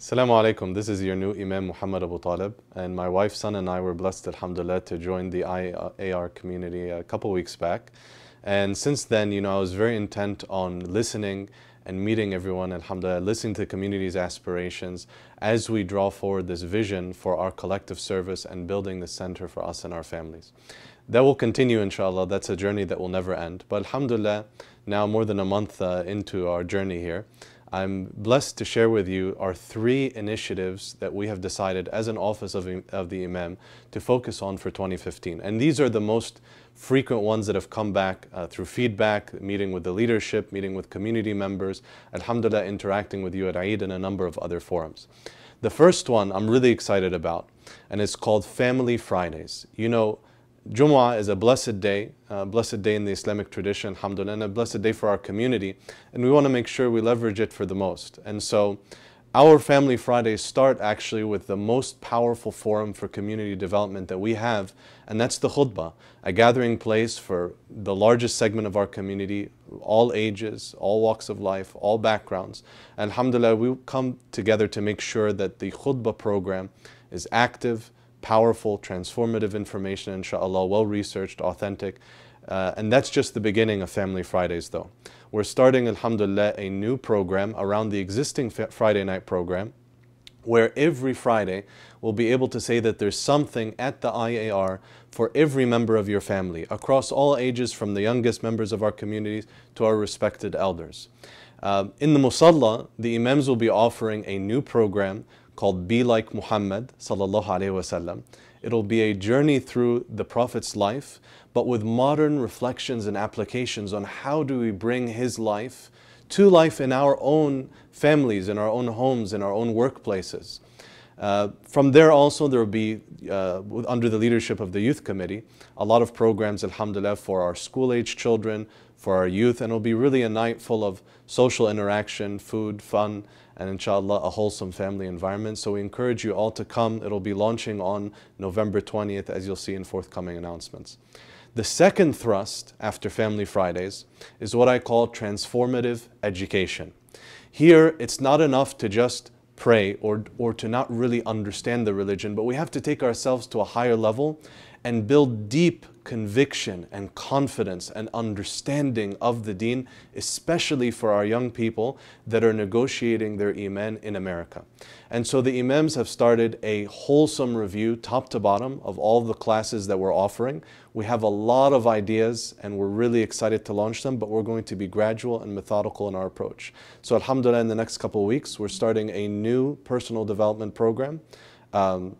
Assalamu alaikum. This is your new Imam Muhammad Abu Talib, and my wife, son, and I were blessed, alhamdulillah, to join the IAR community a couple weeks back. And since then, you know, I was very intent on listening and meeting everyone, alhamdulillah, listening to the community's aspirations as we draw forward this vision for our collective service and building the center for us and our families. That will continue, inshallah. That's a journey that will never end. But alhamdulillah, now more than a month uh, into our journey here, I'm blessed to share with you our three initiatives that we have decided as an office of, of the Imam to focus on for 2015. And these are the most frequent ones that have come back uh, through feedback, meeting with the leadership, meeting with community members, alhamdulillah, interacting with you at Eid and a number of other forums. The first one I'm really excited about, and it's called Family Fridays. You know, Jumu'ah is a blessed day, a blessed day in the Islamic tradition, alhamdulillah, and a blessed day for our community. And we want to make sure we leverage it for the most. And so our Family Fridays start actually with the most powerful forum for community development that we have, and that's the khutbah, a gathering place for the largest segment of our community, all ages, all walks of life, all backgrounds. And alhamdulillah, we come together to make sure that the khutbah program is active, powerful, transformative information, inshallah, well researched, authentic. Uh, and that's just the beginning of Family Fridays, though. We're starting, alhamdulillah, a new program around the existing Friday night program, where every Friday we'll be able to say that there's something at the IAR for every member of your family, across all ages, from the youngest members of our communities to our respected elders. Uh, in the Musalla, the Imams will be offering a new program called Be Like Muhammad It'll be a journey through the Prophet's life, but with modern reflections and applications on how do we bring his life to life in our own families, in our own homes, in our own workplaces. Uh, from there also there will be, uh, under the leadership of the youth committee, a lot of programs, alhamdulillah, for our school-age children, for our youth, and it'll be really a night full of social interaction, food, fun, and inshallah a wholesome family environment. So we encourage you all to come. It'll be launching on November 20th, as you'll see in forthcoming announcements. The second thrust after Family Fridays is what I call transformative education. Here, it's not enough to just pray or, or to not really understand the religion, but we have to take ourselves to a higher level and build deep conviction and confidence and understanding of the deen, especially for our young people that are negotiating their iman in America. And so the imams have started a wholesome review, top to bottom, of all the classes that we're offering. We have a lot of ideas and we're really excited to launch them, but we're going to be gradual and methodical in our approach. So alhamdulillah, in the next couple of weeks, we're starting a new personal development program. Um,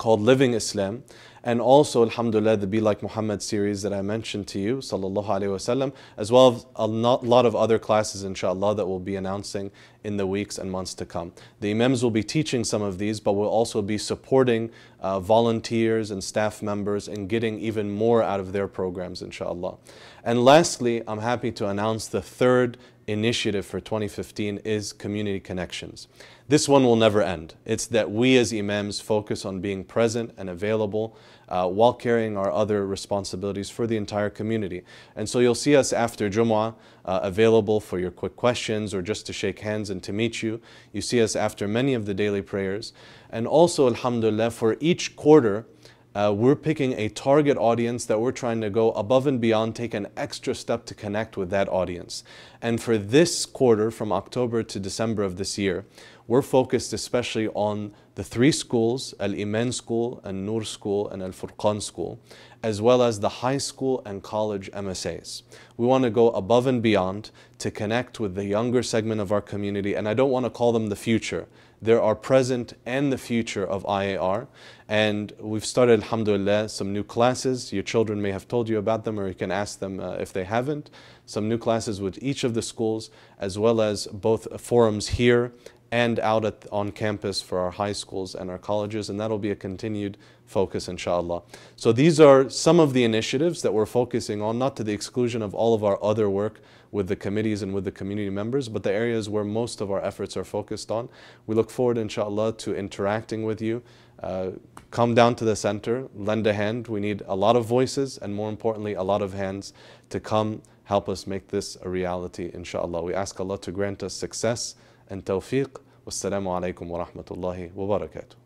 called Living Islam, and also, alhamdulillah, the Be Like Muhammad series that I mentioned to you, sallallahu alayhi wasallam, as well as a lot of other classes, inshallah, that we'll be announcing in the weeks and months to come. The Imams will be teaching some of these, but we'll also be supporting uh, volunteers and staff members and getting even more out of their programs, inshallah. And lastly, I'm happy to announce the third initiative for 2015 is community connections. This one will never end. It's that we as imams focus on being present and available uh, while carrying our other responsibilities for the entire community. And so you'll see us after Jumu'ah uh, available for your quick questions or just to shake hands and to meet you. You see us after many of the daily prayers. And also, alhamdulillah, for each quarter, uh, we're picking a target audience that we're trying to go above and beyond, take an extra step to connect with that audience. And for this quarter, from October to December of this year, we're focused especially on the three schools Al Iman School, and Nur School, and Al Furqan School, as well as the high school and college MSAs. We want to go above and beyond to connect with the younger segment of our community, and I don't want to call them the future there are present and the future of IAR. And we've started, alhamdulillah, some new classes. Your children may have told you about them, or you can ask them uh, if they haven't. Some new classes with each of the schools, as well as both forums here and out at, on campus for our high schools and our colleges, and that'll be a continued focus, inshallah. So these are some of the initiatives that we're focusing on, not to the exclusion of all of our other work with the committees and with the community members, but the areas where most of our efforts are focused on. We look forward, inshallah, to interacting with you. Uh, come down to the center, lend a hand. We need a lot of voices and, more importantly, a lot of hands to come help us make this a reality, inshallah. We ask Allah to grant us success. التوفيق والسلام عليكم ورحمة الله وبركاته